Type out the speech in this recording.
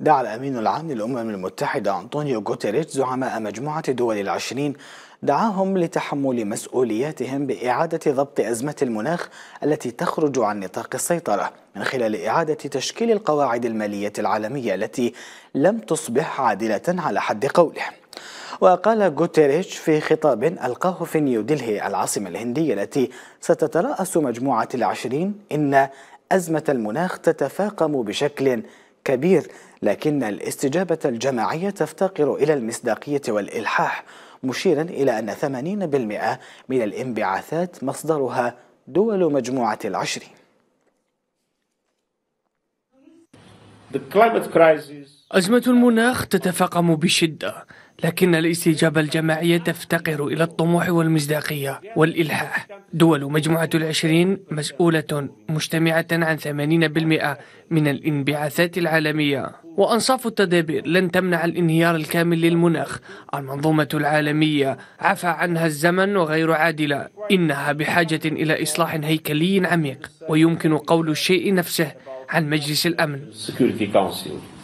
دعا الأمين العام للأمم المتحدة أنطونيو غوتيريش زعماء مجموعة الدول العشرين دعاهم لتحمل مسؤولياتهم بإعادة ضبط أزمة المناخ التي تخرج عن نطاق السيطرة من خلال إعادة تشكيل القواعد المالية العالمية التي لم تصبح عادلة على حد قوله وقال غوتيريش في خطاب ألقاه في نيودلهي العاصمة الهندية التي ستترأس مجموعة العشرين إن أزمة المناخ تتفاقم بشكل كبير لكن الاستجابة الجماعية تفتقر إلى المصداقية والإلحاح مشيرا إلى أن 80% من الانبعاثات مصدرها دول مجموعة العشرين أزمة المناخ تتفاقم بشدة لكن الاستجابة الجماعية تفتقر إلى الطموح والمصداقية والإلحاح دول مجموعة العشرين مسؤولة مجتمعة عن 80% من الانبعاثات العالمية وأنصاف التدابير لن تمنع الانهيار الكامل للمناخ المنظومة العالمية عفى عنها الزمن وغير عادلة إنها بحاجة إلى إصلاح هيكلي عميق ويمكن قول الشيء نفسه عن مجلس الأمن